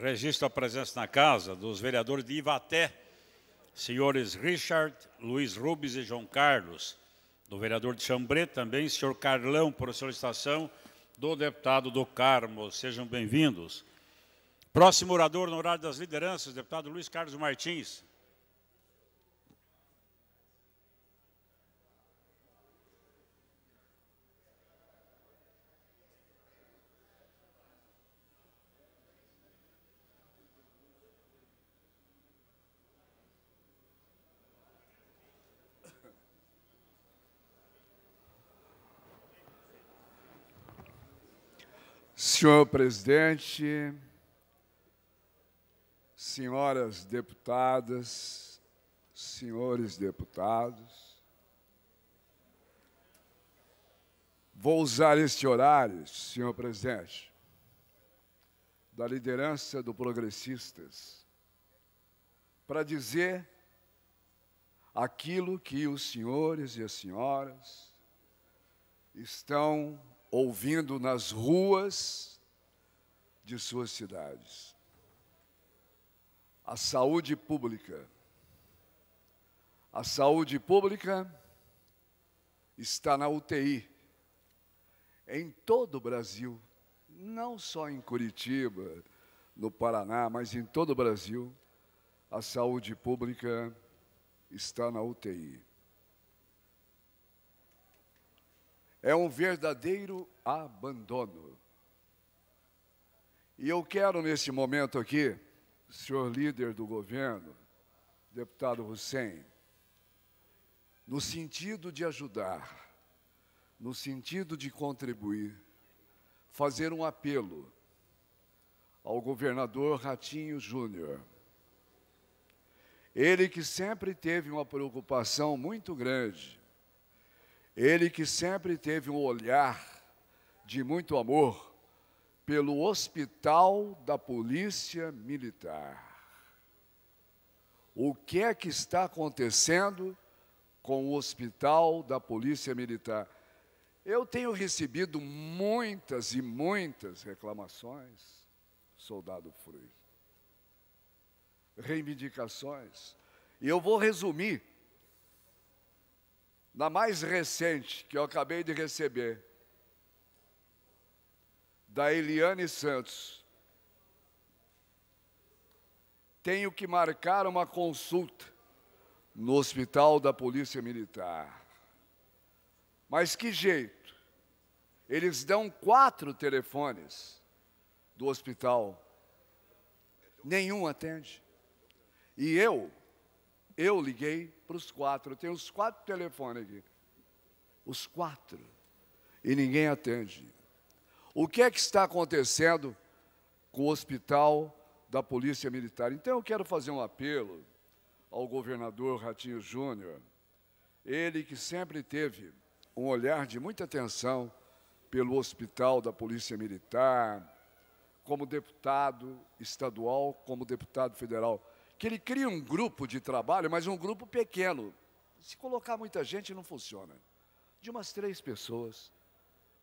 Registro a presença na casa dos vereadores de Ivaté, senhores Richard, Luiz Rubens e João Carlos. Do vereador de Chambré também, senhor Carlão, por solicitação do deputado do Carmo. Sejam bem-vindos. Próximo orador no horário das lideranças, deputado Luiz Carlos Martins. Senhor presidente, senhoras deputadas, senhores deputados, vou usar este horário, senhor presidente, da liderança do Progressistas, para dizer aquilo que os senhores e as senhoras estão ouvindo nas ruas de suas cidades. A saúde pública. A saúde pública está na UTI em todo o Brasil, não só em Curitiba, no Paraná, mas em todo o Brasil, a saúde pública está na UTI. É um verdadeiro abandono. E eu quero, neste momento aqui, senhor líder do governo, deputado Hussein, no sentido de ajudar, no sentido de contribuir, fazer um apelo ao governador Ratinho Júnior. Ele que sempre teve uma preocupação muito grande, ele que sempre teve um olhar de muito amor pelo Hospital da Polícia Militar. O que é que está acontecendo com o Hospital da Polícia Militar? Eu tenho recebido muitas e muitas reclamações, soldado Frei, reivindicações, e eu vou resumir na mais recente que eu acabei de receber da Eliane Santos. Tenho que marcar uma consulta no hospital da Polícia Militar. Mas que jeito? Eles dão quatro telefones do hospital. Nenhum atende. E eu, eu liguei para os quatro. Eu tenho os quatro telefones aqui. Os quatro. E ninguém atende. O que é que está acontecendo com o hospital da Polícia Militar? Então eu quero fazer um apelo ao governador Ratinho Júnior, ele que sempre teve um olhar de muita atenção pelo hospital da Polícia Militar, como deputado estadual, como deputado federal, que ele cria um grupo de trabalho, mas um grupo pequeno. Se colocar muita gente, não funciona. De umas três pessoas,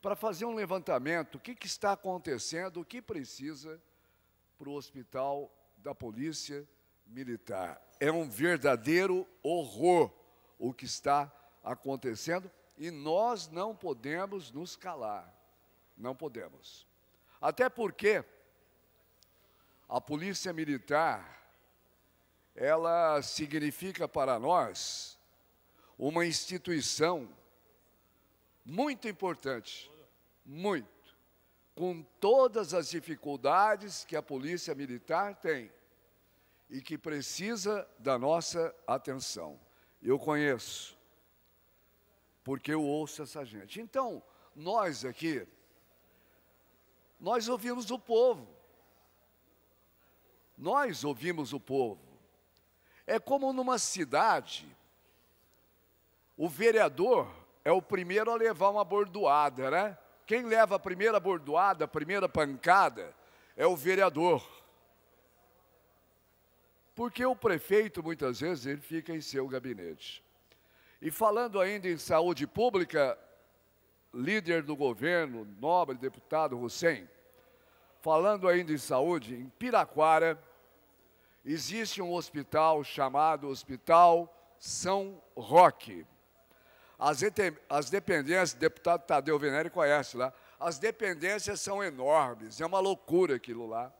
para fazer um levantamento, o que, que está acontecendo, o que precisa para o hospital da Polícia Militar. É um verdadeiro horror o que está acontecendo e nós não podemos nos calar. Não podemos. Até porque a Polícia Militar ela significa para nós uma instituição muito importante, muito, com todas as dificuldades que a polícia militar tem e que precisa da nossa atenção. Eu conheço, porque eu ouço essa gente. Então, nós aqui, nós ouvimos o povo. Nós ouvimos o povo. É como numa cidade, o vereador é o primeiro a levar uma bordoada, né? Quem leva a primeira bordoada, a primeira pancada, é o vereador. Porque o prefeito, muitas vezes, ele fica em seu gabinete. E falando ainda em saúde pública, líder do governo, nobre deputado Hussein, falando ainda em saúde, em Piraquara, existe um hospital chamado Hospital São Roque. As, as dependências, deputado Tadeu Venere conhece lá, as dependências são enormes, é uma loucura aquilo lá.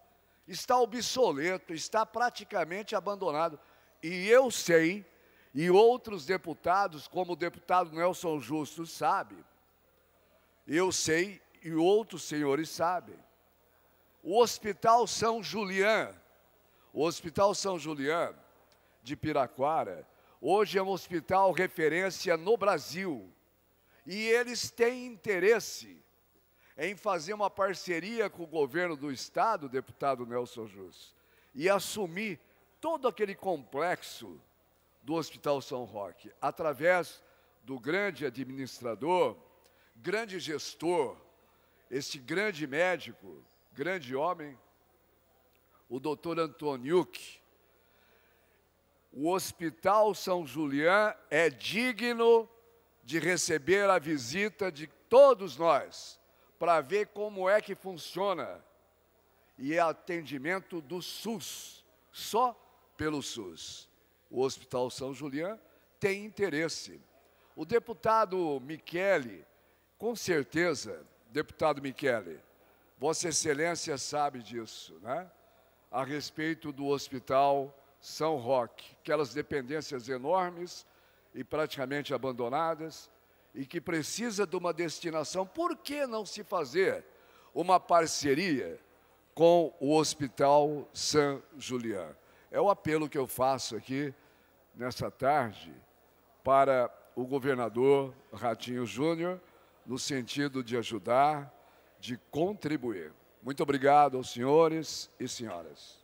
Está obsoleto, está praticamente abandonado. E eu sei, e outros deputados, como o deputado Nelson Justo sabe, eu sei e outros senhores sabem. O Hospital São Julián, o Hospital São Julián de Piraquara, Hoje é um hospital referência no Brasil. E eles têm interesse em fazer uma parceria com o governo do estado, deputado Nelson Jus, e assumir todo aquele complexo do Hospital São Roque, através do grande administrador, grande gestor, este grande médico, grande homem, o doutor Huck, o Hospital São Julián é digno de receber a visita de todos nós, para ver como é que funciona. E é atendimento do SUS, só pelo SUS. O Hospital São Julián tem interesse. O deputado Michele, com certeza, deputado Michele, Vossa Excelência sabe disso, né? A respeito do hospital são Roque, aquelas dependências enormes e praticamente abandonadas e que precisa de uma destinação. Por que não se fazer uma parceria com o Hospital San Julián? É o apelo que eu faço aqui nessa tarde para o governador Ratinho Júnior no sentido de ajudar, de contribuir. Muito obrigado aos senhores e senhoras.